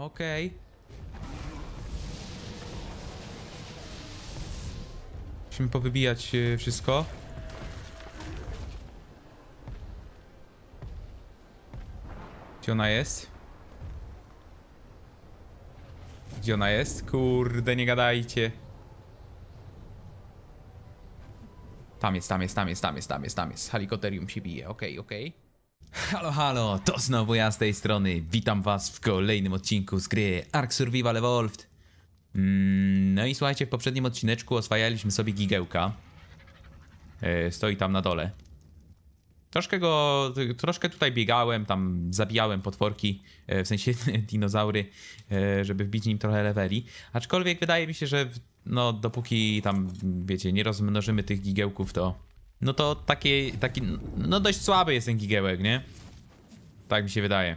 Okej. Okay. Musimy powybijać y, wszystko. Gdzie ona jest? Gdzie ona jest? Kurde, nie gadajcie. Tam jest, tam jest, tam jest, tam jest, tam jest, tam jest. Helikopterium się bije, okej, okay, okej. Okay. Halo, halo, to znowu ja z tej strony. Witam was w kolejnym odcinku z gry Ark Survival Evolved. Mm, no i słuchajcie, w poprzednim odcineczku oswajaliśmy sobie gigełka. E, stoi tam na dole. Troszkę go, troszkę tutaj biegałem, tam zabijałem potworki, e, w sensie dinozaury, e, żeby wbić nim trochę leveli. Aczkolwiek wydaje mi się, że no dopóki tam, wiecie, nie rozmnożymy tych gigełków, to no to taki, taki, no dość słaby jest ten gigełek, nie? Tak mi się wydaje.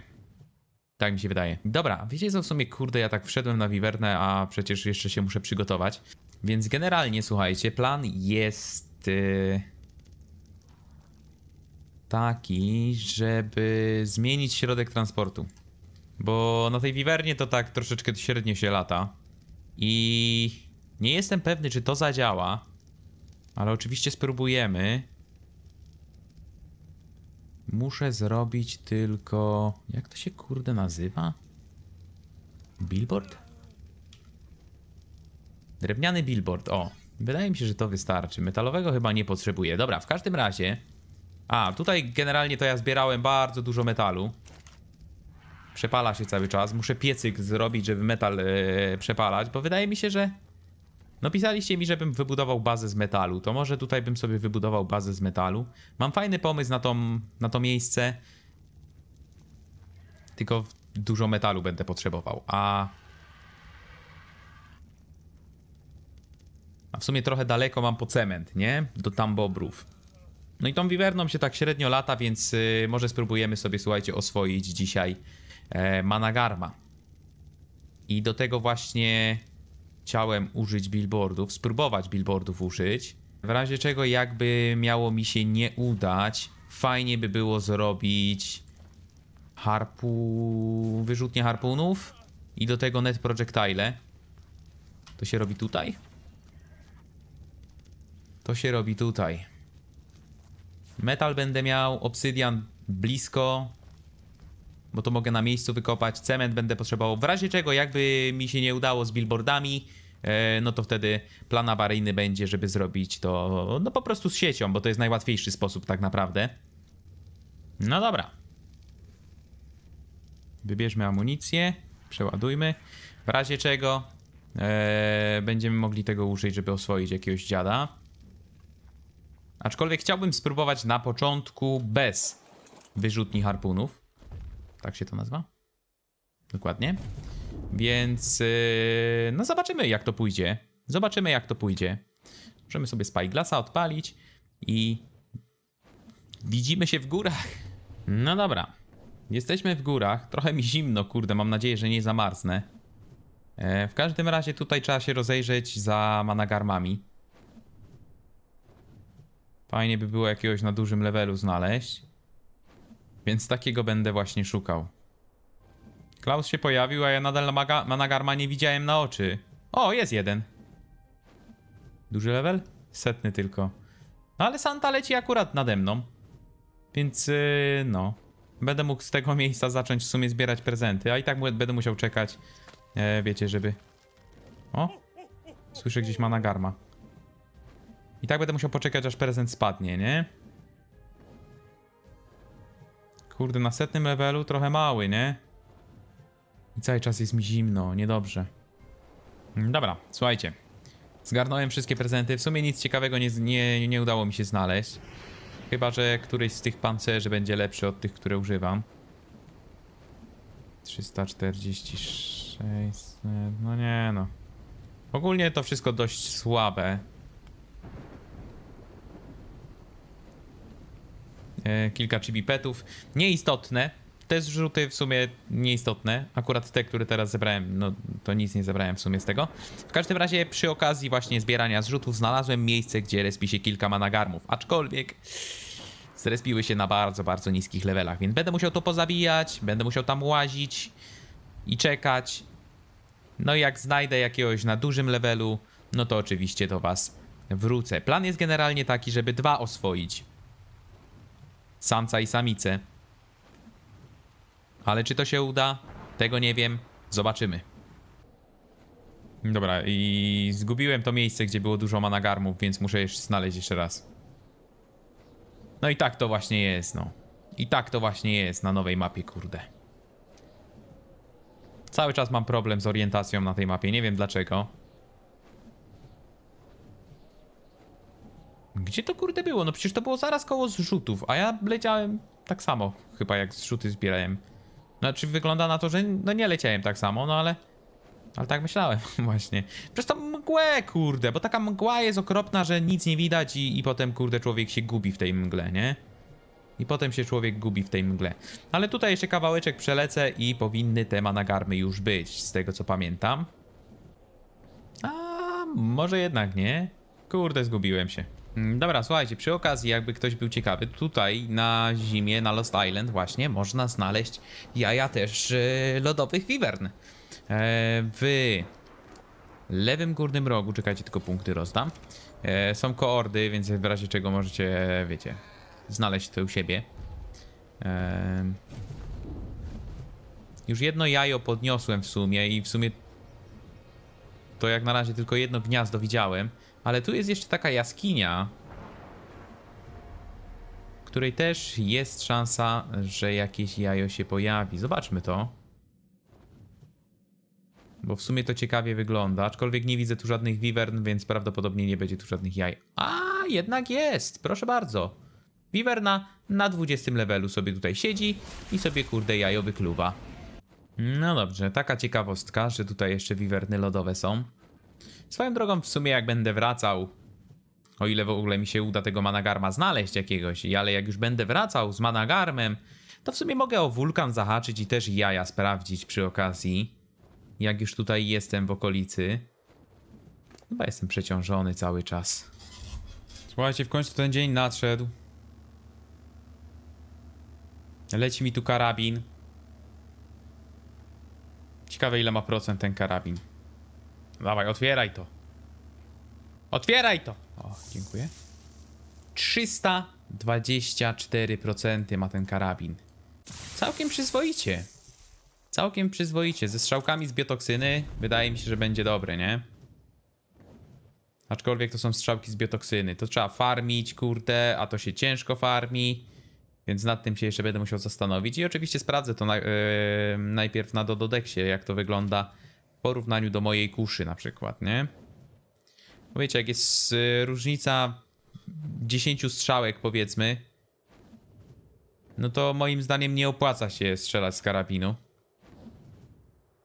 Tak mi się wydaje. Dobra, wiecie co w sumie, kurde, ja tak wszedłem na Vivernę, a przecież jeszcze się muszę przygotować. Więc generalnie, słuchajcie, plan jest... Yy, taki, żeby zmienić środek transportu. Bo na tej Wiwernie to tak troszeczkę średnio się lata. I nie jestem pewny, czy to zadziała. Ale oczywiście spróbujemy. Muszę zrobić tylko... Jak to się kurde nazywa? Billboard? Drewniany billboard, o. Wydaje mi się, że to wystarczy. Metalowego chyba nie potrzebuję. Dobra, w każdym razie... A, tutaj generalnie to ja zbierałem bardzo dużo metalu. Przepala się cały czas. Muszę piecyk zrobić, żeby metal yy, przepalać, bo wydaje mi się, że no pisaliście mi, żebym wybudował bazę z metalu, to może tutaj bym sobie wybudował bazę z metalu. Mam fajny pomysł na, tą, na to miejsce, tylko dużo metalu będę potrzebował, a... A w sumie trochę daleko mam po cement, nie? Do tambobrów. No i tą wiwerną się tak średnio lata, więc yy, może spróbujemy sobie, słuchajcie, oswoić dzisiaj e, Managarma. I do tego właśnie chciałem użyć billboardów, spróbować billboardów użyć. W razie czego, jakby miało mi się nie udać, fajnie by było zrobić harpu... wyrzutnie harpunów i do tego net projectile. To się robi tutaj? To się robi tutaj. Metal będę miał, obsydian blisko, bo to mogę na miejscu wykopać. Cement będę potrzebował. W razie czego, jakby mi się nie udało z billboardami, e, no to wtedy plan awaryjny będzie, żeby zrobić to no po prostu z siecią, bo to jest najłatwiejszy sposób tak naprawdę. No dobra. Wybierzmy amunicję, przeładujmy. W razie czego e, będziemy mogli tego użyć, żeby oswoić jakiegoś dziada. Aczkolwiek chciałbym spróbować na początku bez wyrzutni harpunów. Tak się to nazywa? Dokładnie. Więc yy, no zobaczymy jak to pójdzie. Zobaczymy jak to pójdzie. Możemy sobie Spyglassa odpalić i widzimy się w górach. No dobra. Jesteśmy w górach. Trochę mi zimno, kurde. Mam nadzieję, że nie zamarznę. E, w każdym razie tutaj trzeba się rozejrzeć za managarmami. Fajnie by było jakiegoś na dużym levelu znaleźć. Więc takiego będę właśnie szukał. Klaus się pojawił, a ja nadal Managarma Managa nie widziałem na oczy. O, jest jeden. Duży level? Setny tylko. No ale Santa leci akurat nade mną. Więc yy, no. Będę mógł z tego miejsca zacząć w sumie zbierać prezenty, a i tak będę musiał czekać, e, wiecie, żeby... O! Słyszę gdzieś Managarma. I tak będę musiał poczekać, aż prezent spadnie, nie? kurde, na setnym levelu trochę mały, nie? I cały czas jest mi zimno, niedobrze. Mm, dobra, słuchajcie. Zgarnąłem wszystkie prezenty. W sumie nic ciekawego nie, nie, nie udało mi się znaleźć. Chyba, że któryś z tych pancerzy będzie lepszy od tych, które używam. 346... No nie no. Ogólnie to wszystko dość słabe. E, kilka chibipetów. Nieistotne, te zrzuty w sumie nieistotne. Akurat te, które teraz zebrałem, no to nic nie zebrałem w sumie z tego. W każdym razie przy okazji właśnie zbierania zrzutów znalazłem miejsce, gdzie respi się kilka managarmów. Aczkolwiek zrespiły się na bardzo, bardzo niskich levelach, więc będę musiał to pozabijać, będę musiał tam łazić i czekać. No i jak znajdę jakiegoś na dużym levelu, no to oczywiście do was wrócę. Plan jest generalnie taki, żeby dwa oswoić samca i samice. Ale czy to się uda? Tego nie wiem. Zobaczymy. Dobra, i zgubiłem to miejsce, gdzie było dużo managarmów, więc muszę jeszcze znaleźć jeszcze raz. No i tak to właśnie jest, no. I tak to właśnie jest na nowej mapie, kurde. Cały czas mam problem z orientacją na tej mapie, nie wiem dlaczego. Gdzie to kurde było? No przecież to było zaraz koło zrzutów, a ja leciałem tak samo chyba jak zrzuty zbierałem. Znaczy wygląda na to, że no nie leciałem tak samo, no ale... Ale tak myślałem właśnie. Przez tą mgłę, kurde, bo taka mgła jest okropna, że nic nie widać i, i potem, kurde, człowiek się gubi w tej mgle, nie? I potem się człowiek gubi w tej mgle. Ale tutaj jeszcze kawałeczek przelecę i powinny te managarmy już być, z tego co pamiętam. A może jednak nie? Kurde, zgubiłem się. Mm, dobra, słuchajcie, przy okazji, jakby ktoś był ciekawy, tutaj na zimie, na Lost Island właśnie można znaleźć jaja też y, lodowych wiwern. E, w lewym górnym rogu, czekajcie, tylko punkty rozdam, e, są koordy, więc w razie czego możecie, wiecie, znaleźć to u siebie. E, już jedno jajo podniosłem w sumie i w sumie to jak na razie tylko jedno gniazdo widziałem. Ale tu jest jeszcze taka jaskinia, której też jest szansa, że jakieś jajo się pojawi. Zobaczmy to. Bo w sumie to ciekawie wygląda, aczkolwiek nie widzę tu żadnych wivern, więc prawdopodobnie nie będzie tu żadnych jaj. A, jednak jest! Proszę bardzo. Wiwerna na 20 levelu sobie tutaj siedzi i sobie kurde jajo wykluwa. No dobrze, taka ciekawostka, że tutaj jeszcze wiwerny lodowe są. Swoją drogą w sumie jak będę wracał, o ile w ogóle mi się uda tego Managarma znaleźć jakiegoś, ale jak już będę wracał z Managarmem, to w sumie mogę o wulkan zahaczyć i też jaja sprawdzić przy okazji. Jak już tutaj jestem w okolicy. Chyba jestem przeciążony cały czas. Słuchajcie, w końcu ten dzień nadszedł. Leci mi tu karabin. Ciekawe ile ma procent ten karabin. Dawaj, otwieraj to. Otwieraj to! O, dziękuję. 324% ma ten karabin. Całkiem przyzwoicie. Całkiem przyzwoicie. Ze strzałkami z biotoksyny wydaje mi się, że będzie dobre, nie? Aczkolwiek to są strzałki z biotoksyny. To trzeba farmić, kurde, a to się ciężko farmi. Więc nad tym się jeszcze będę musiał zastanowić. I oczywiście sprawdzę to na, yy, najpierw na Dododeksie, jak to wygląda porównaniu do mojej kuszy na przykład, nie? Bo wiecie, jak jest y, różnica 10 strzałek powiedzmy, no to moim zdaniem nie opłaca się strzelać z karabinu.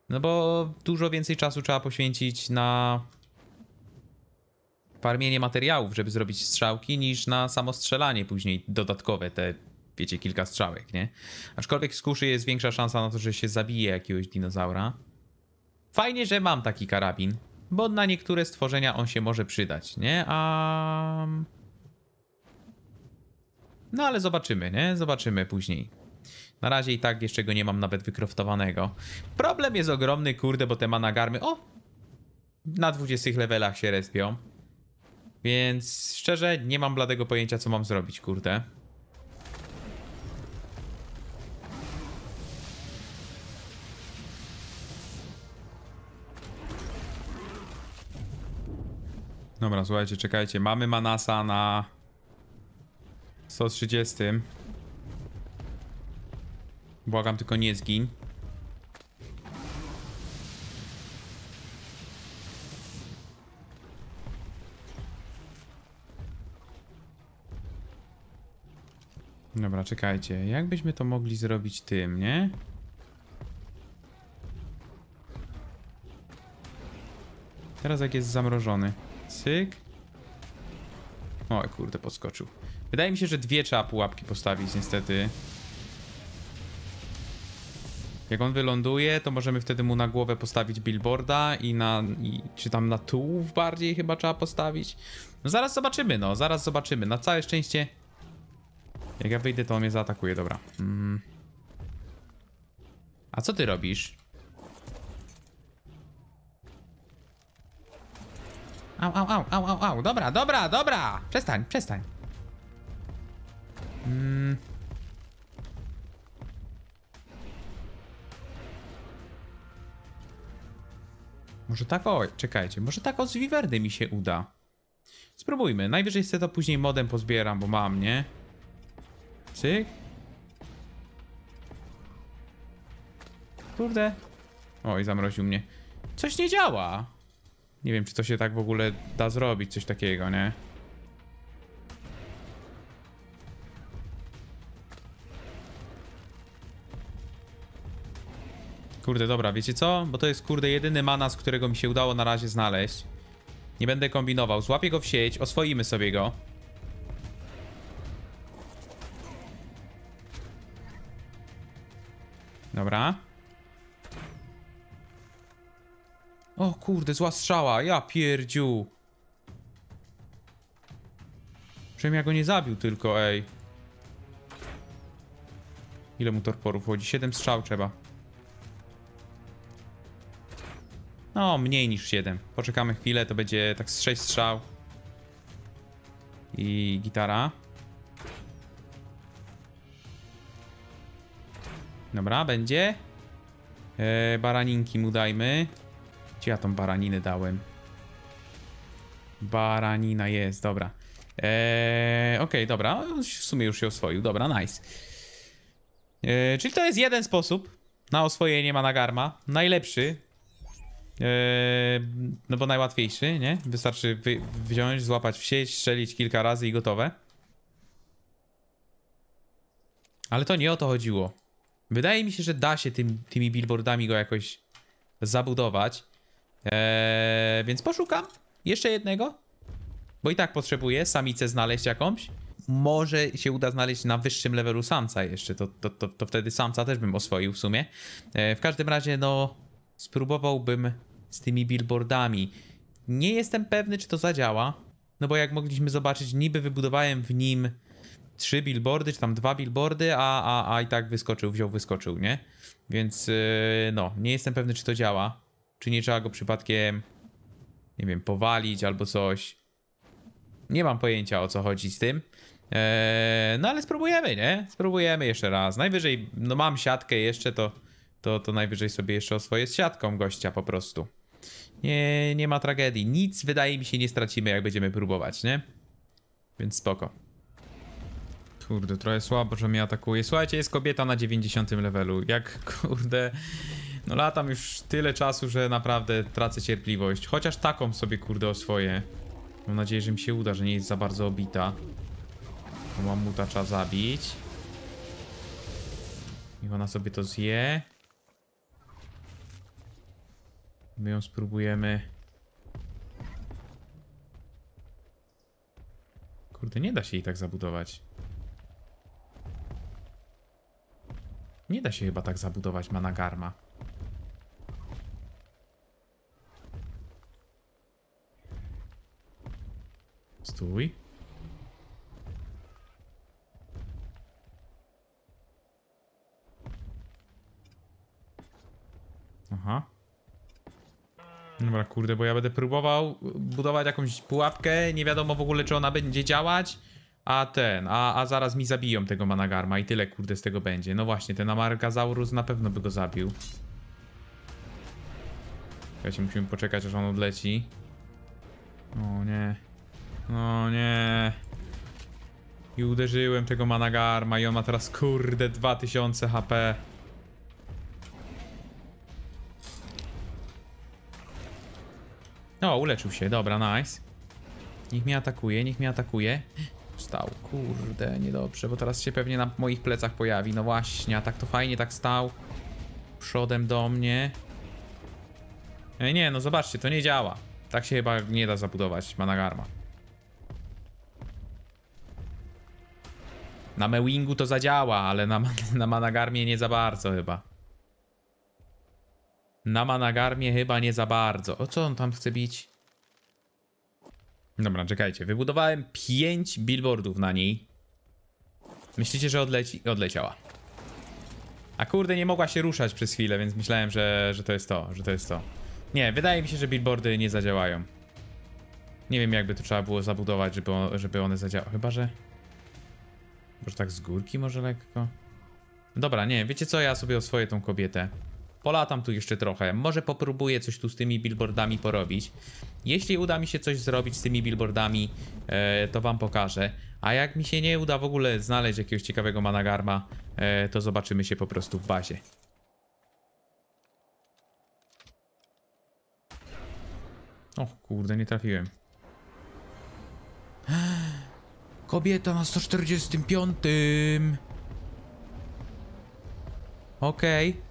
No bo dużo więcej czasu trzeba poświęcić na farmienie materiałów, żeby zrobić strzałki, niż na samo strzelanie później dodatkowe, te wiecie, kilka strzałek, nie? Aczkolwiek z kuszy jest większa szansa na to, że się zabije jakiegoś dinozaura. Fajnie, że mam taki karabin, bo na niektóre stworzenia on się może przydać, nie? A... No ale zobaczymy, nie? Zobaczymy później. Na razie i tak jeszcze go nie mam nawet wykroftowanego. Problem jest ogromny, kurde, bo te managarmy... O! Na 20 levelach się respią. Więc szczerze nie mam bladego pojęcia, co mam zrobić, kurde. Dobra, słuchajcie, czekajcie. Mamy Manasa na 130. Błagam, tylko nie zgin. Dobra, czekajcie. Jakbyśmy to mogli zrobić tym, nie? Teraz jak jest zamrożony. Cyk. O kurde, podskoczył. Wydaje mi się, że dwie trzeba pułapki postawić niestety. Jak on wyląduje, to możemy wtedy mu na głowę postawić billboarda i na... I, czy tam na tułów bardziej chyba trzeba postawić? No zaraz zobaczymy, no. Zaraz zobaczymy. Na całe szczęście... Jak ja wyjdę, to on mnie zaatakuje. Dobra. Mm. A co ty robisz? Au, au, au, au, au, au. Dobra, dobra, dobra. Przestań, przestań. Mm. Może tak, oj, czekajcie, może tak o z Wiwerdy mi się uda. Spróbujmy, najwyżej chcę to później modem pozbieram, bo mam, nie? Cyk. Kurde. Oj, zamroził mnie. Coś nie działa. Nie wiem, czy to się tak w ogóle da zrobić, coś takiego, nie? Kurde, dobra, wiecie co? Bo to jest, kurde, jedyny mana z którego mi się udało na razie znaleźć. Nie będę kombinował. Złapię go w sieć, oswoimy sobie go. Dobra. O kurde, zła strzała, ja pierdziu. Przynajmniej ja go nie zabił tylko, ej. Ile mu torporów chodzi? 7 strzał trzeba. No, mniej niż 7. Poczekamy chwilę, to będzie tak z 6 strzał. I gitara. Dobra, będzie. Eee, baraninki mu dajmy. Czy ja tą baraninę dałem? Baranina jest, dobra. Eee, Okej, okay, dobra. W sumie już się oswoił, dobra, nice. Eee, czyli to jest jeden sposób na oswojenie managarma. Najlepszy. Eee, no bo najłatwiejszy, nie? Wystarczy wy wziąć, złapać w sieć, strzelić kilka razy i gotowe. Ale to nie o to chodziło. Wydaje mi się, że da się tym, tymi billboardami go jakoś zabudować. Eee, więc poszukam jeszcze jednego. Bo i tak potrzebuję samicę znaleźć jakąś. Może się uda znaleźć na wyższym levelu samca jeszcze. To, to, to, to wtedy samca też bym oswoił w sumie. Eee, w każdym razie, no, spróbowałbym z tymi billboardami. Nie jestem pewny, czy to zadziała. No bo jak mogliśmy zobaczyć, niby wybudowałem w nim trzy billboardy, czy tam dwa billboardy, a, a, a i tak wyskoczył, wziął, wyskoczył, nie? Więc yy, no, nie jestem pewny, czy to działa. Czy nie trzeba go przypadkiem, nie wiem, powalić albo coś. Nie mam pojęcia o co chodzi z tym. Eee, no ale spróbujemy, nie? Spróbujemy jeszcze raz. Najwyżej, no mam siatkę jeszcze, to, to, to najwyżej sobie jeszcze o swoje z siatką gościa po prostu. Nie, nie ma tragedii. Nic, wydaje mi się, nie stracimy, jak będziemy próbować, nie? Więc spoko. Kurde, trochę słabo, że mnie atakuje. Słuchajcie, jest kobieta na 90 levelu. Jak, kurde... No latam już tyle czasu, że naprawdę tracę cierpliwość. Chociaż taką sobie kurde oswoję. Mam nadzieję, że mi się uda, że nie jest za bardzo obita. Bo mutacza trzeba zabić. I ona sobie to zje. My ją spróbujemy. Kurde, nie da się jej tak zabudować. Nie da się chyba tak zabudować managarma. Stój. Aha. Dobra, kurde, bo ja będę próbował budować jakąś pułapkę, nie wiadomo w ogóle, czy ona będzie działać, a ten, a, a zaraz mi zabiją tego Managarma i tyle, kurde, z tego będzie. No właśnie, ten Amargazaurus na pewno by go zabił. się musimy poczekać, aż on odleci. No nie. I uderzyłem tego Managarma i on ma teraz kurde 2000 HP. O, uleczył się, dobra, nice. Niech mnie atakuje, niech mnie atakuje. Stał, kurde, niedobrze, bo teraz się pewnie na moich plecach pojawi. No właśnie, a tak to fajnie tak stał. Przodem do mnie. Ej, nie, no zobaczcie, to nie działa. Tak się chyba nie da zabudować Managarma. Na Mewingu to zadziała, ale na, na Managarmie nie za bardzo chyba. Na Managarmie chyba nie za bardzo. O co on tam chce bić? Dobra, czekajcie. Wybudowałem 5 billboardów na niej. Myślicie, że odleci odleciała. A kurde, nie mogła się ruszać przez chwilę, więc myślałem, że, że to jest to, że to jest to. Nie, wydaje mi się, że billboardy nie zadziałają. Nie wiem, jakby to trzeba było zabudować, żeby, żeby one zadziałały. Chyba, że... Może tak z górki może lekko? Dobra, nie, wiecie co, ja sobie oswoję tą kobietę. Polatam tu jeszcze trochę, może popróbuję coś tu z tymi billboardami porobić. Jeśli uda mi się coś zrobić z tymi billboardami, e, to wam pokażę. A jak mi się nie uda w ogóle znaleźć jakiegoś ciekawego managarma, e, to zobaczymy się po prostu w bazie. O kurde, nie trafiłem. Kobieta na 145. Okej. Okay.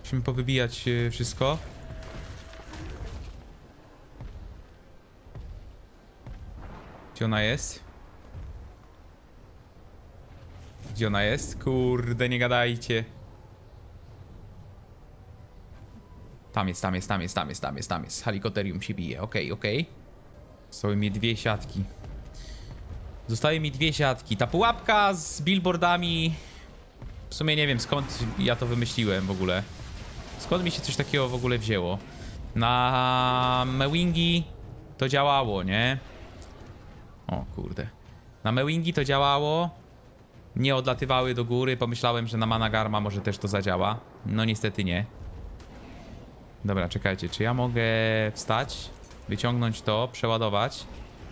Musimy powybijać e, wszystko. Gdzie ona jest? Gdzie ona jest? Kurde, nie gadajcie. Tam jest, tam jest, tam jest, tam jest, tam jest, tam jest. Halikoterium się bije, okej, okay, okej. Okay. Zostały mi dwie siatki. Zostały mi dwie siatki. Ta pułapka z billboardami... W sumie nie wiem skąd ja to wymyśliłem w ogóle. Skąd mi się coś takiego w ogóle wzięło? Na Mewingi to działało, nie? O kurde. Na Mewingi to działało. Nie odlatywały do góry. Pomyślałem, że na Managarma może też to zadziała. No niestety nie. Dobra, czekajcie, czy ja mogę wstać, wyciągnąć to, przeładować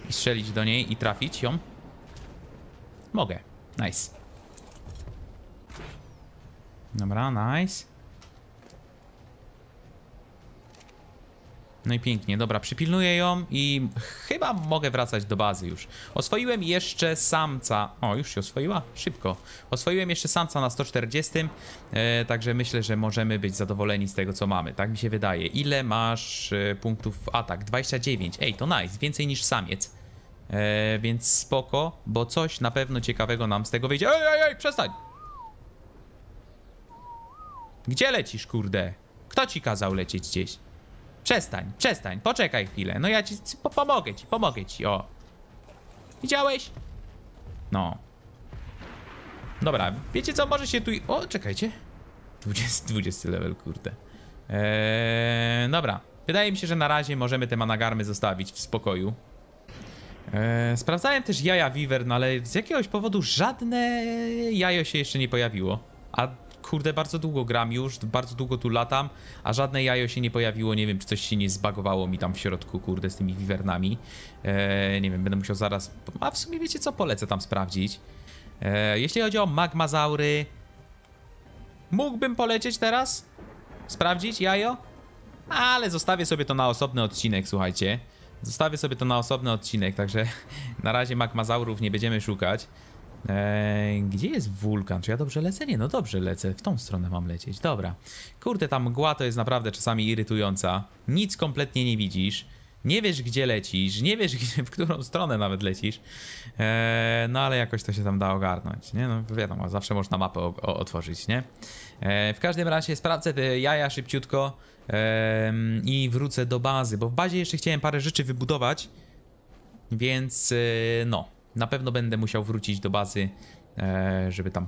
i strzelić do niej i trafić ją? Mogę. Nice. Dobra, nice. No i pięknie, dobra, przypilnuję ją i chyba mogę wracać do bazy już. Oswoiłem jeszcze samca. O, już się oswoiła? Szybko. Oswoiłem jeszcze samca na 140, e, także myślę, że możemy być zadowoleni z tego, co mamy. Tak mi się wydaje. Ile masz e, punktów atak? 29. Ej, to nice, więcej niż samiec. E, więc spoko, bo coś na pewno ciekawego nam z tego wyjdzie. Ej, ej, ej, przestań! Gdzie lecisz, kurde? Kto ci kazał lecieć gdzieś? Przestań, przestań, poczekaj chwilę. No ja ci pomogę ci, pomogę ci, o. Widziałeś? No. Dobra, wiecie co, może się tu... O, czekajcie. 20, 20 level, kurde. Eee, dobra. Wydaje mi się, że na razie możemy te managarmy zostawić w spokoju. Eee, sprawdzałem też jaja no ale z jakiegoś powodu żadne jajo się jeszcze nie pojawiło. A kurde, bardzo długo gram już, bardzo długo tu latam, a żadne jajo się nie pojawiło, nie wiem, czy coś się nie zbagowało mi tam w środku, kurde, z tymi wivernami. E, nie wiem, będę musiał zaraz, a w sumie wiecie co, polecę tam sprawdzić. E, jeśli chodzi o magmazaury, mógłbym polecieć teraz, sprawdzić jajo, ale zostawię sobie to na osobny odcinek, słuchajcie. Zostawię sobie to na osobny odcinek, także na razie magmazaurów nie będziemy szukać. Eee, gdzie jest wulkan? Czy ja dobrze lecę? Nie, no dobrze lecę. W tą stronę mam lecieć. Dobra. Kurde, ta mgła to jest naprawdę czasami irytująca. Nic kompletnie nie widzisz. Nie wiesz, gdzie lecisz, nie wiesz, gdzie, w którą stronę nawet lecisz, eee, no ale jakoś to się tam da ogarnąć, nie? No wiadomo, zawsze można mapę o, o, otworzyć, nie? Eee, w każdym razie sprawdzę te jaja szybciutko eee, i wrócę do bazy, bo w bazie jeszcze chciałem parę rzeczy wybudować, więc y, no, na pewno będę musiał wrócić do bazy, e, żeby tam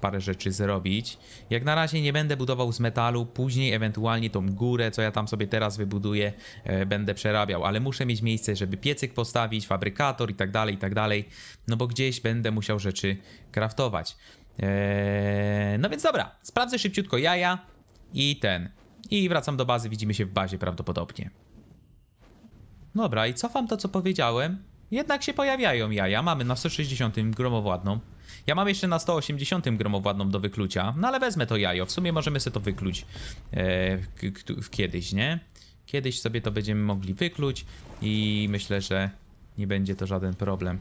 parę rzeczy zrobić. Jak na razie nie będę budował z metalu, później ewentualnie tą górę, co ja tam sobie teraz wybuduję, e, będę przerabiał, ale muszę mieć miejsce, żeby piecyk postawić, fabrykator i tak dalej, i tak dalej, no bo gdzieś będę musiał rzeczy kraftować. E, no więc dobra, sprawdzę szybciutko jaja i ten. I wracam do bazy, widzimy się w bazie prawdopodobnie. Dobra, i cofam to, co powiedziałem jednak się pojawiają jaja. Mamy na 160 gromowładną. Ja mam jeszcze na 180 gromowładną do wyklucia, no ale wezmę to jajo. W sumie możemy sobie to wykluć e, kiedyś, nie? Kiedyś sobie to będziemy mogli wykluć i myślę, że nie będzie to żaden problem.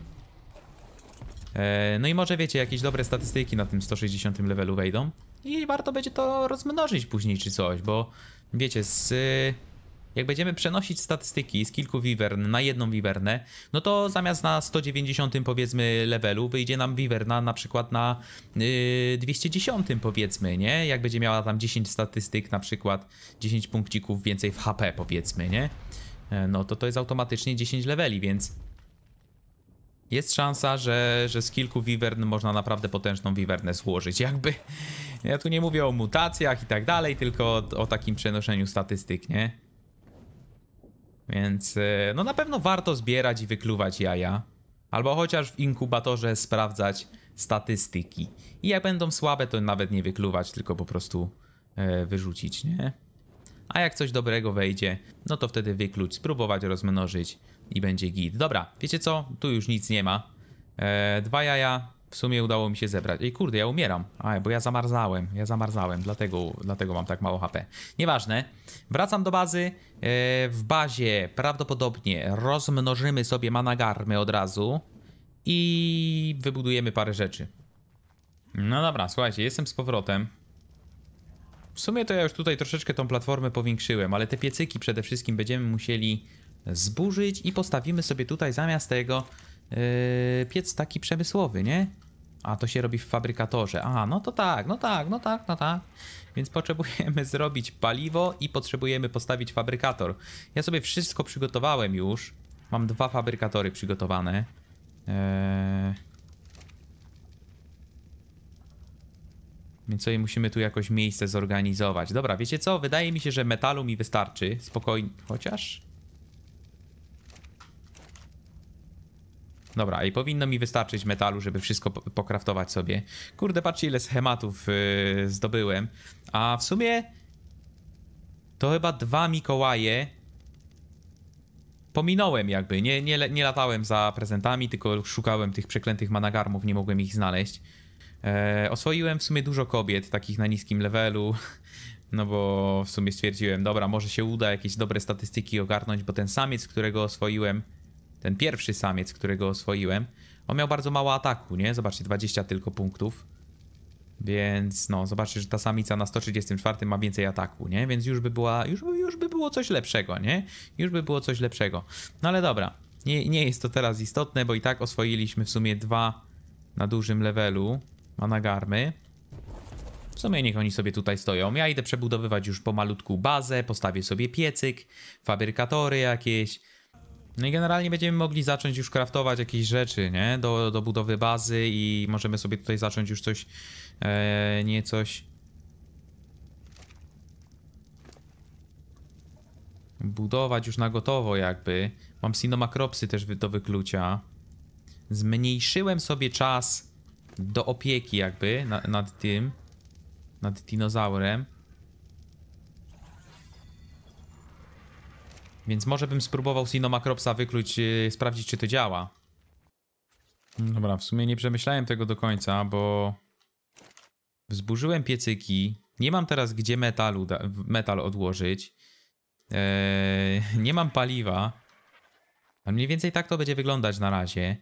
E, no i może wiecie, jakieś dobre statystyki na tym 160 levelu wejdą i warto będzie to rozmnożyć później czy coś, bo wiecie, z... Y jak będziemy przenosić statystyki z kilku wiwern na jedną wivernę, no to zamiast na 190 powiedzmy levelu wyjdzie nam wiverna, na przykład na yy, 210 powiedzmy, nie? Jak będzie miała tam 10 statystyk, na przykład 10 punkcików więcej w HP powiedzmy, nie? E, no to to jest automatycznie 10 leveli, więc jest szansa, że, że z kilku wiwern można naprawdę potężną wivernę złożyć. Jakby ja tu nie mówię o mutacjach i tak dalej, tylko o takim przenoszeniu statystyk, nie? Więc e, no na pewno warto zbierać i wykluwać jaja. Albo chociaż w inkubatorze sprawdzać statystyki. I jak będą słabe, to nawet nie wykluwać, tylko po prostu e, wyrzucić, nie? A jak coś dobrego wejdzie, no to wtedy wykluć, spróbować rozmnożyć i będzie git. Dobra, wiecie co? Tu już nic nie ma. E, dwa jaja, w sumie udało mi się zebrać. Ej, kurde, ja umieram. A, bo ja zamarzałem, ja zamarzałem, dlatego, dlatego mam tak mało HP. Nieważne. Wracam do bazy. E, w bazie prawdopodobnie rozmnożymy sobie managarmy od razu i wybudujemy parę rzeczy. No dobra, słuchajcie, jestem z powrotem. W sumie to ja już tutaj troszeczkę tą platformę powiększyłem, ale te piecyki przede wszystkim będziemy musieli zburzyć i postawimy sobie tutaj zamiast tego yy, piec taki przemysłowy, nie? A to się robi w fabrykatorze. A, no to tak, no tak, no tak, no tak. Więc potrzebujemy zrobić paliwo i potrzebujemy postawić fabrykator. Ja sobie wszystko przygotowałem już. Mam dwa fabrykatory przygotowane. Eee... Więc sobie musimy tu jakoś miejsce zorganizować. Dobra, wiecie co? Wydaje mi się, że metalu mi wystarczy. Spokojnie. Chociaż. Dobra, i powinno mi wystarczyć metalu, żeby wszystko pokraftować sobie. Kurde, patrzcie ile schematów yy, zdobyłem. A w sumie to chyba dwa Mikołaje pominąłem jakby. Nie, nie, nie latałem za prezentami, tylko szukałem tych przeklętych managarmów, nie mogłem ich znaleźć. E, oswoiłem w sumie dużo kobiet, takich na niskim levelu. No bo w sumie stwierdziłem, dobra, może się uda jakieś dobre statystyki ogarnąć, bo ten samiec, którego oswoiłem, ten pierwszy samiec, którego oswoiłem, on miał bardzo mało ataku, nie? Zobaczcie, 20 tylko punktów. Więc no, zobaczcie, że ta samica na 134 ma więcej ataku, nie? Więc już by była, już, już by było coś lepszego, nie? Już by było coś lepszego. No ale dobra, nie, nie jest to teraz istotne, bo i tak oswoiliśmy w sumie dwa na dużym levelu managarmy. W sumie niech oni sobie tutaj stoją. Ja idę przebudowywać już pomalutku bazę, postawię sobie piecyk, fabrykatory jakieś, no i generalnie będziemy mogli zacząć już kraftować jakieś rzeczy, nie? Do, do budowy bazy i możemy sobie tutaj zacząć już coś, e, nie coś... Budować już na gotowo jakby. Mam sinomakropsy też do wyklucia. Zmniejszyłem sobie czas do opieki jakby nad, nad tym, nad dinozaurem. Więc może bym spróbował Sinomacropsa wykluć, yy, sprawdzić czy to działa. Dobra, w sumie nie przemyślałem tego do końca, bo wzburzyłem piecyki. Nie mam teraz gdzie metalu, metal odłożyć. E, nie mam paliwa. Ale mniej więcej tak to będzie wyglądać na razie.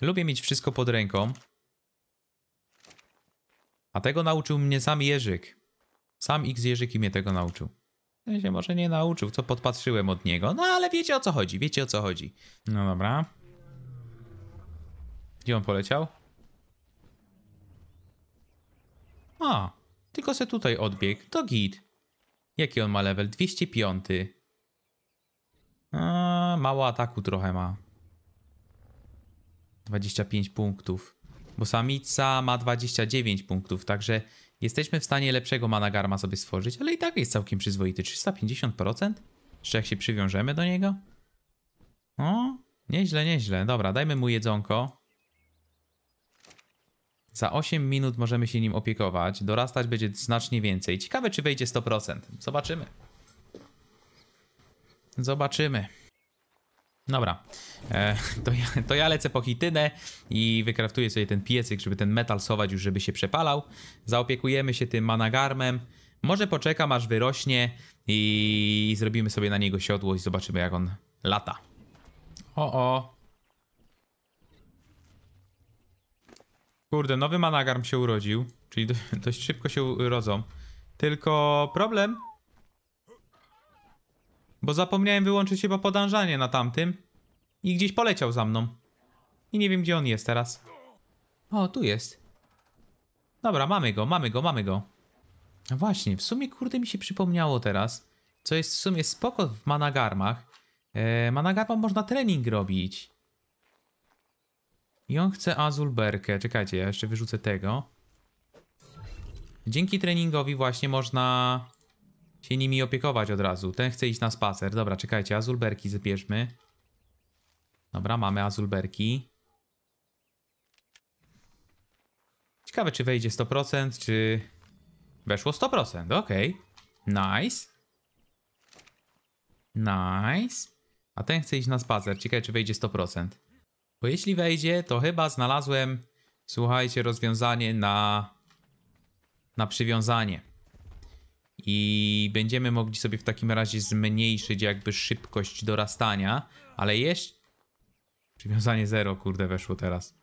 Lubię mieć wszystko pod ręką. A tego nauczył mnie sam Jerzyk. Sam X Jerzyki mnie tego nauczył. Ja no się może nie nauczył, co podpatrzyłem od niego. No ale wiecie o co chodzi, wiecie o co chodzi. No dobra. Gdzie on poleciał? A, tylko se tutaj odbieg. To git. Jaki on ma level? 205. A, mało ataku trochę ma. 25 punktów. Bo samica ma 29 punktów, także Jesteśmy w stanie lepszego managarma sobie stworzyć, ale i tak jest całkiem przyzwoity. 350%? Jeszcze jak się przywiążemy do niego? No, nieźle, nieźle. Dobra, dajmy mu jedzonko. Za 8 minut możemy się nim opiekować. Dorastać będzie znacznie więcej. Ciekawe, czy wejdzie 100%. Zobaczymy. Zobaczymy. Dobra, e, to, ja, to ja lecę po chitynę i wykraftuję sobie ten piecyk, żeby ten metal sować już, żeby się przepalał. Zaopiekujemy się tym managarmem. Może poczekam, aż wyrośnie i zrobimy sobie na niego siodło i zobaczymy, jak on lata. O, o. Kurde, nowy managarm się urodził, czyli dość szybko się urodzą. Tylko problem bo zapomniałem wyłączyć chyba podążanie na tamtym. I gdzieś poleciał za mną. I nie wiem gdzie on jest teraz. O, tu jest. Dobra, mamy go, mamy go, mamy go. No właśnie, w sumie kurde mi się przypomniało teraz, co jest w sumie spoko w managarmach. E, managarmą można trening robić. I on chce azulberkę. Czekajcie, ja jeszcze wyrzucę tego. Dzięki treningowi właśnie można się nimi opiekować od razu. Ten chce iść na spacer. Dobra, czekajcie, azulberki zbierzmy. Dobra, mamy azulberki. Ciekawe, czy wejdzie 100%, czy... Weszło 100%, okej. Okay. Nice. Nice. A ten chce iść na spacer. Ciekawe, czy wejdzie 100%. Bo jeśli wejdzie, to chyba znalazłem, słuchajcie, rozwiązanie na... na przywiązanie i będziemy mogli sobie w takim razie zmniejszyć jakby szybkość dorastania, ale jeszcze... Przywiązanie zero, kurde, weszło teraz.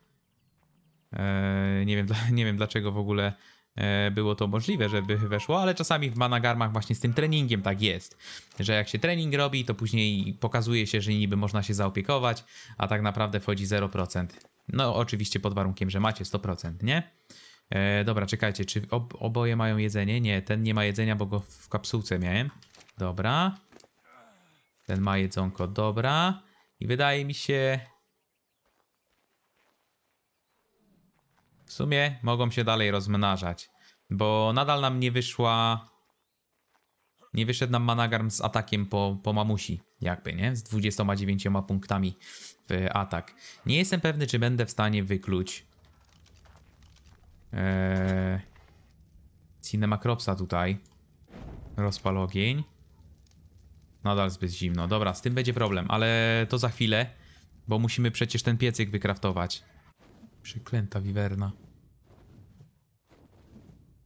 Eee, nie, wiem, nie wiem dlaczego w ogóle e, było to możliwe, żeby weszło, ale czasami w managarmach właśnie z tym treningiem tak jest, że jak się trening robi, to później pokazuje się, że niby można się zaopiekować, a tak naprawdę wchodzi 0%. No oczywiście pod warunkiem, że macie 100%, nie? E, dobra, czekajcie, czy ob oboje mają jedzenie? Nie, ten nie ma jedzenia, bo go w kapsułce miałem. Dobra. Ten ma jedzonko, dobra. I wydaje mi się... W sumie mogą się dalej rozmnażać. Bo nadal nam nie wyszła... Nie wyszedł nam Managarm z atakiem po, po mamusi, jakby, nie? Z 29 punktami w atak. Nie jestem pewny, czy będę w stanie wykluć e, Cinemakropsa tutaj. Rozpal ogień. Nadal zbyt zimno. Dobra, z tym będzie problem, ale to za chwilę, bo musimy przecież ten piecyk wykraftować. Przyklęta wiwerna.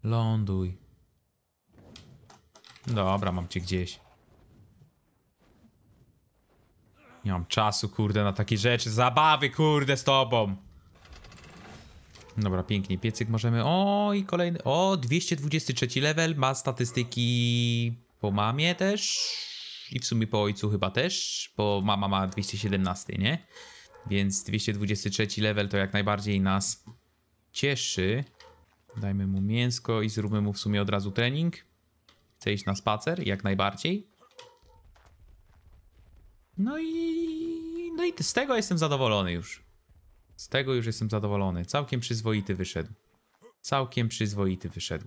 Ląduj. Dobra, mam cię gdzieś. Nie mam czasu, kurde, na takie rzeczy. Zabawy, kurde, z tobą. Dobra, pięknie, piecyk możemy... O, i kolejny... O, 223 level, ma statystyki po mamie też i w sumie po ojcu chyba też, bo mama ma 217, nie? Więc 223 level to jak najbardziej nas cieszy. Dajmy mu mięsko i zróbmy mu w sumie od razu trening. Chce iść na spacer, jak najbardziej. No i... No i z tego jestem zadowolony już. Z tego już jestem zadowolony. Całkiem przyzwoity wyszedł. Całkiem przyzwoity wyszedł.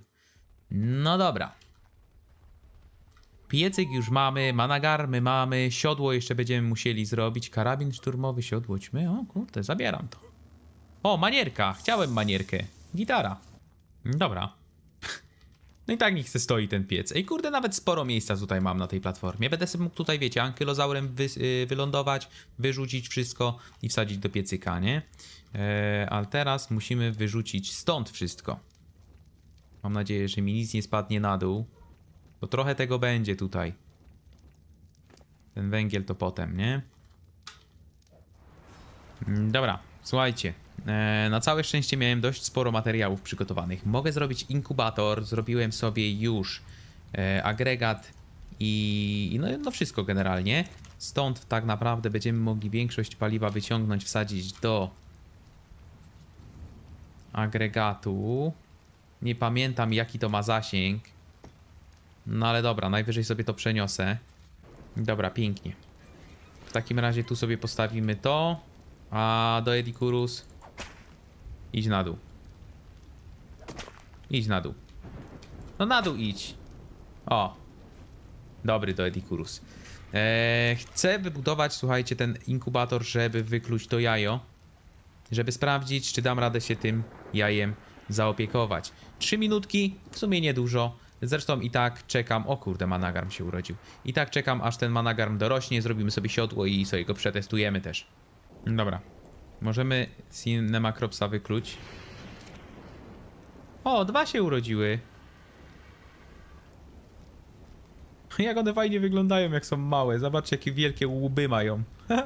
No dobra. Piecyk już mamy, managar my mamy, siodło jeszcze będziemy musieli zrobić, karabin szturmowy, siodło ćmy, o kurde, zabieram to. O, manierka, chciałem manierkę, gitara. Dobra. No i tak nie chce stoi ten piec. Ej kurde, nawet sporo miejsca tutaj mam na tej platformie. Będę sobie mógł tutaj, wiecie, ankylozaurem wy, yy, wylądować, wyrzucić wszystko i wsadzić do piecyka, nie? Yy, ale teraz musimy wyrzucić stąd wszystko. Mam nadzieję, że mi nic nie spadnie na dół. Bo trochę tego będzie tutaj. Ten węgiel to potem, nie? Mm, dobra, słuchajcie. E, na całe szczęście miałem dość sporo materiałów przygotowanych. Mogę zrobić inkubator, zrobiłem sobie już e, agregat i no, no wszystko generalnie. Stąd tak naprawdę będziemy mogli większość paliwa wyciągnąć, wsadzić do agregatu. Nie pamiętam jaki to ma zasięg. No ale dobra, najwyżej sobie to przeniosę. Dobra, pięknie. W takim razie tu sobie postawimy to. A do Edikurus Idź na dół. Idź na dół. No na dół idź. O. Dobry do Edikurus. Eee, chcę wybudować, słuchajcie, ten inkubator, żeby wykluć to jajo. Żeby sprawdzić, czy dam radę się tym jajem zaopiekować. Trzy minutki, w sumie niedużo. Zresztą i tak czekam, o kurde, managarm się urodził. I tak czekam, aż ten managarm dorośnie, zrobimy sobie siodło i sobie go przetestujemy też. Dobra, Możemy Cinemakropsa wykluć. O, dwa się urodziły. Jak one fajnie wyglądają, jak są małe. Zobaczcie, jakie wielkie łby mają.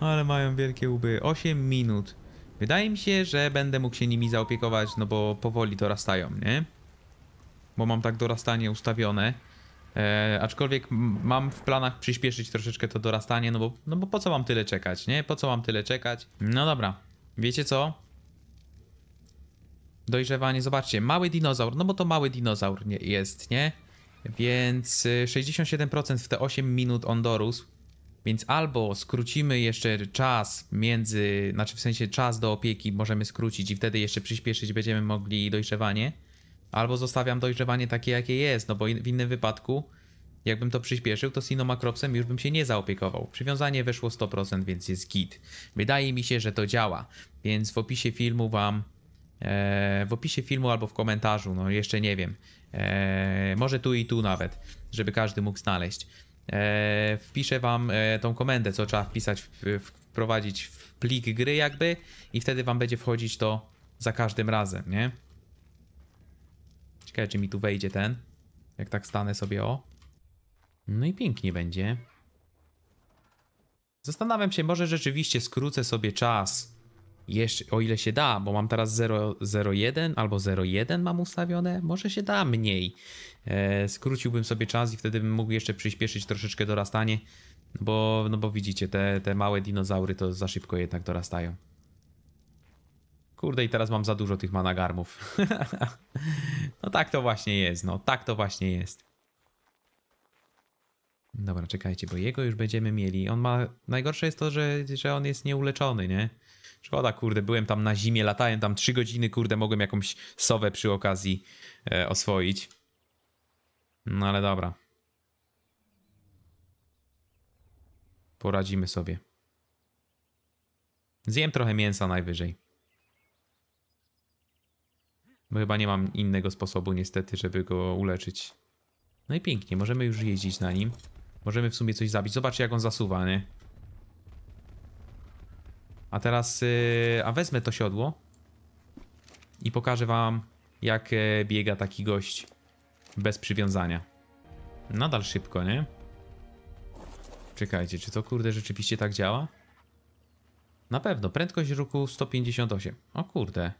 Ale mają wielkie łby. 8 minut. Wydaje mi się, że będę mógł się nimi zaopiekować, no bo powoli dorastają, nie? Bo mam tak dorastanie ustawione. E, aczkolwiek mam w planach przyspieszyć troszeczkę to dorastanie, no bo, no bo po co mam tyle czekać, nie? Po co mam tyle czekać? No dobra, wiecie co? Dojrzewanie, zobaczcie, mały dinozaur, no bo to mały dinozaur nie, jest, nie? Więc 67% y, w te 8 minut on dorósł. Więc albo skrócimy jeszcze czas między, znaczy w sensie czas do opieki możemy skrócić i wtedy jeszcze przyspieszyć będziemy mogli dojrzewanie albo zostawiam dojrzewanie takie, jakie jest, no bo in, w innym wypadku, jakbym to przyspieszył, to Sinomacropsem już bym się nie zaopiekował. Przywiązanie weszło 100%, więc jest git. Wydaje mi się, że to działa, więc w opisie filmu wam e, w opisie filmu albo w komentarzu, no jeszcze nie wiem, e, może tu i tu nawet, żeby każdy mógł znaleźć. E, wpiszę wam e, tą komendę, co trzeba wpisać, wprowadzić w plik gry jakby i wtedy wam będzie wchodzić to za każdym razem, nie? Ciekawe, czy mi tu wejdzie ten. Jak tak stanę sobie, o. No i pięknie będzie. Zastanawiam się, może rzeczywiście skrócę sobie czas. Jeszcze, o ile się da, bo mam teraz 0,01 albo 0,1 mam ustawione. Może się da mniej. E, skróciłbym sobie czas i wtedy bym mógł jeszcze przyspieszyć troszeczkę dorastanie. Bo, no bo widzicie, te, te małe dinozaury to za szybko jednak dorastają. Kurde, i teraz mam za dużo tych managarmów. no tak to właśnie jest, no tak to właśnie jest. Dobra, czekajcie, bo jego już będziemy mieli. On ma. Najgorsze jest to, że, że on jest nieuleczony, nie? Szkoda, kurde, byłem tam na zimie, latałem tam 3 godziny, kurde, mogłem jakąś sowę przy okazji e, oswoić. No ale dobra. Poradzimy sobie. Zjem trochę mięsa najwyżej. Bo chyba nie mam innego sposobu niestety, żeby go uleczyć. No i pięknie, możemy już jeździć na nim. Możemy w sumie coś zabić. Zobacz jak on zasuwa, nie? A teraz... Yy, a wezmę to siodło. I pokażę wam jak e, biega taki gość bez przywiązania. Nadal szybko, nie? Czekajcie, czy to kurde rzeczywiście tak działa? Na pewno, prędkość ruchu 158. O kurde.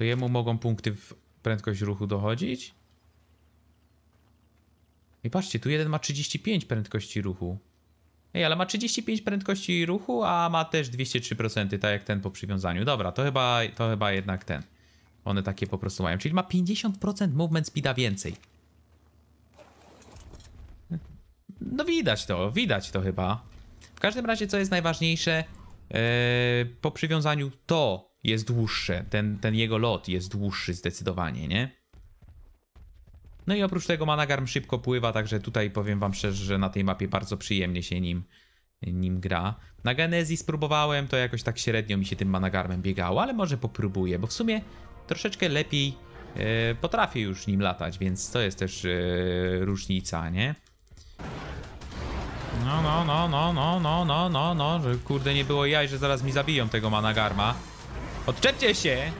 to jemu mogą punkty w prędkość ruchu dochodzić. I patrzcie, tu jeden ma 35 prędkości ruchu. Ej, ale ma 35 prędkości ruchu, a ma też 203%, tak jak ten po przywiązaniu. Dobra, to chyba, to chyba jednak ten. One takie po prostu mają. Czyli ma 50% movement speeda więcej. No widać to, widać to chyba. W każdym razie, co jest najważniejsze, yy, po przywiązaniu to jest dłuższe. Ten, ten jego lot jest dłuższy zdecydowanie, nie? No i oprócz tego Managarm szybko pływa, także tutaj powiem wam szczerze, że na tej mapie bardzo przyjemnie się nim, nim gra. Na Genezji spróbowałem, to jakoś tak średnio mi się tym Managarmem biegało, ale może popróbuję, bo w sumie troszeczkę lepiej e, potrafię już nim latać, więc to jest też e, różnica, nie? No, no, no, no, no, no, no, no, no, no, że kurde nie było jaj, że zaraz mi zabiją tego Managarma. Odczepcie się!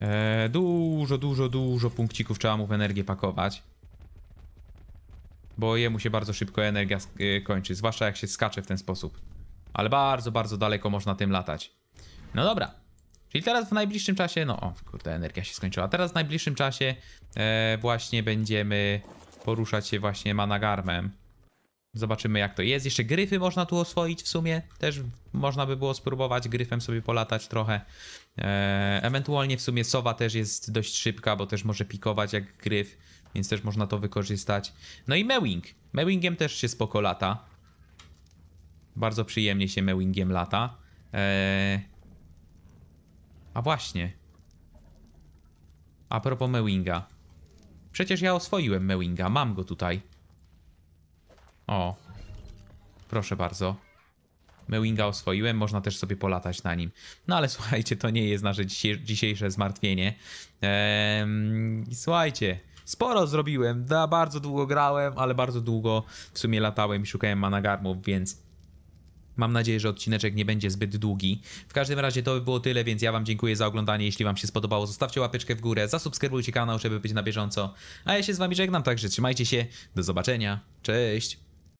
Eee, dużo, dużo, dużo punkcików trzeba mu w energię pakować. Bo jemu się bardzo szybko energia e, kończy, zwłaszcza jak się skacze w ten sposób. Ale bardzo, bardzo daleko można tym latać. No dobra. Czyli teraz w najbliższym czasie, no o kurde, energia się skończyła. Teraz w najbliższym czasie e, właśnie będziemy poruszać się właśnie managarmem. Zobaczymy jak to jest. Jeszcze gryfy można tu oswoić w sumie. Też można by było spróbować gryfem sobie polatać trochę. E, ewentualnie w sumie sowa też jest dość szybka, bo też może pikować jak gryf, więc też można to wykorzystać. No i mewing. Mewingiem też się spoko lata. Bardzo przyjemnie się mewingiem lata. Eee... A właśnie. A propos mewinga. Przecież ja oswoiłem mewinga, mam go tutaj. O, proszę bardzo. Mewinga oswoiłem, można też sobie polatać na nim. No ale słuchajcie, to nie jest nasze dzisiejsze zmartwienie. słuchajcie, sporo zrobiłem, da, bardzo długo grałem, ale bardzo długo w sumie latałem i szukałem managarmów, więc Mam nadzieję, że odcineczek nie będzie zbyt długi. W każdym razie to by było tyle, więc ja Wam dziękuję za oglądanie. Jeśli Wam się spodobało, zostawcie łapeczkę w górę, zasubskrybujcie kanał, żeby być na bieżąco. A ja się z Wami żegnam, także trzymajcie się. Do zobaczenia. Cześć!